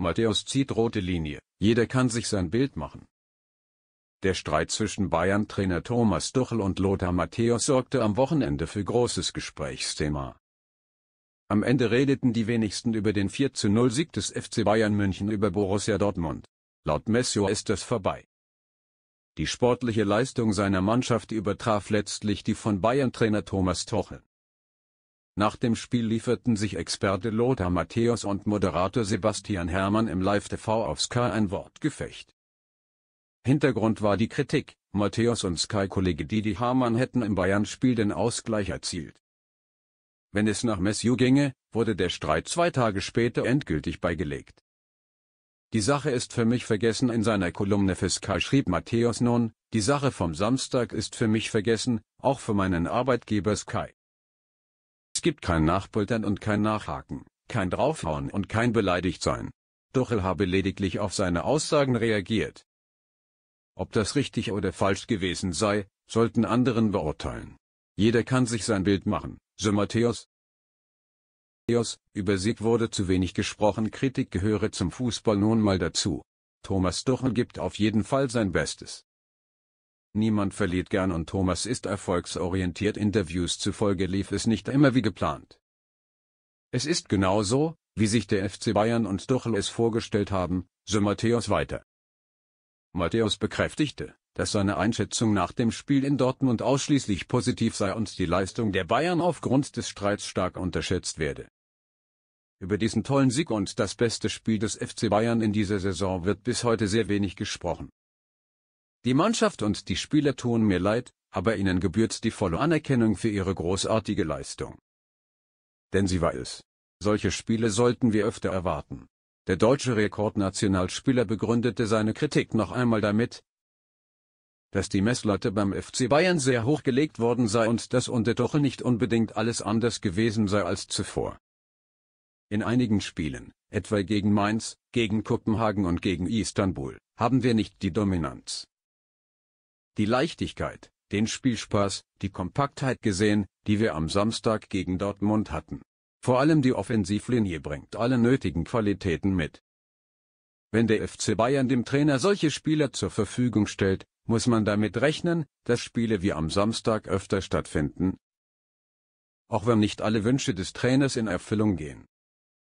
Matthäus zieht rote Linie, jeder kann sich sein Bild machen. Der Streit zwischen Bayern-Trainer Thomas Tuchel und Lothar Matthäus sorgte am Wochenende für großes Gesprächsthema. Am Ende redeten die wenigsten über den 4-0-Sieg des FC Bayern München über Borussia Dortmund. Laut Messio ist das vorbei. Die sportliche Leistung seiner Mannschaft übertraf letztlich die von Bayern-Trainer Thomas Tuchel. Nach dem Spiel lieferten sich Experte Lothar Matthäus und Moderator Sebastian Herrmann im Live-TV auf Sky ein Wortgefecht. Hintergrund war die Kritik, Matthäus und Sky-Kollege Didi Hamann hätten im Bayern-Spiel den Ausgleich erzielt. Wenn es nach Messiu ginge, wurde der Streit zwei Tage später endgültig beigelegt. Die Sache ist für mich vergessen in seiner Kolumne für Sky schrieb Matthäus nun, die Sache vom Samstag ist für mich vergessen, auch für meinen Arbeitgeber Sky. Es gibt kein Nachpoltern und kein Nachhaken, kein Draufhauen und kein Beleidigtsein. Dochel habe lediglich auf seine Aussagen reagiert. Ob das richtig oder falsch gewesen sei, sollten anderen beurteilen. Jeder kann sich sein Bild machen, so Matthäus. Über Sieg wurde zu wenig gesprochen, Kritik gehöre zum Fußball nun mal dazu. Thomas Tuchel gibt auf jeden Fall sein Bestes. Niemand verliert gern und Thomas ist erfolgsorientiert. Interviews zufolge lief es nicht immer wie geplant. Es ist genauso, wie sich der FC Bayern und Tuchel es vorgestellt haben, so Matthäus weiter. Matthäus bekräftigte, dass seine Einschätzung nach dem Spiel in Dortmund ausschließlich positiv sei und die Leistung der Bayern aufgrund des Streits stark unterschätzt werde. Über diesen tollen Sieg und das beste Spiel des FC Bayern in dieser Saison wird bis heute sehr wenig gesprochen. Die Mannschaft und die Spieler tun mir leid, aber ihnen gebührt die volle Anerkennung für ihre großartige Leistung. Denn sie war es. Solche Spiele sollten wir öfter erwarten. Der deutsche Rekordnationalspieler begründete seine Kritik noch einmal damit, dass die Messlatte beim FC Bayern sehr hoch gelegt worden sei und dass unter Tuchel nicht unbedingt alles anders gewesen sei als zuvor. In einigen Spielen, etwa gegen Mainz, gegen Kopenhagen und gegen Istanbul, haben wir nicht die Dominanz, die Leichtigkeit, den Spielspaß, die Kompaktheit gesehen, die wir am Samstag gegen Dortmund hatten. Vor allem die Offensivlinie bringt alle nötigen Qualitäten mit. Wenn der FC Bayern dem Trainer solche Spieler zur Verfügung stellt, muss man damit rechnen, dass Spiele wie am Samstag öfter stattfinden, auch wenn nicht alle Wünsche des Trainers in Erfüllung gehen.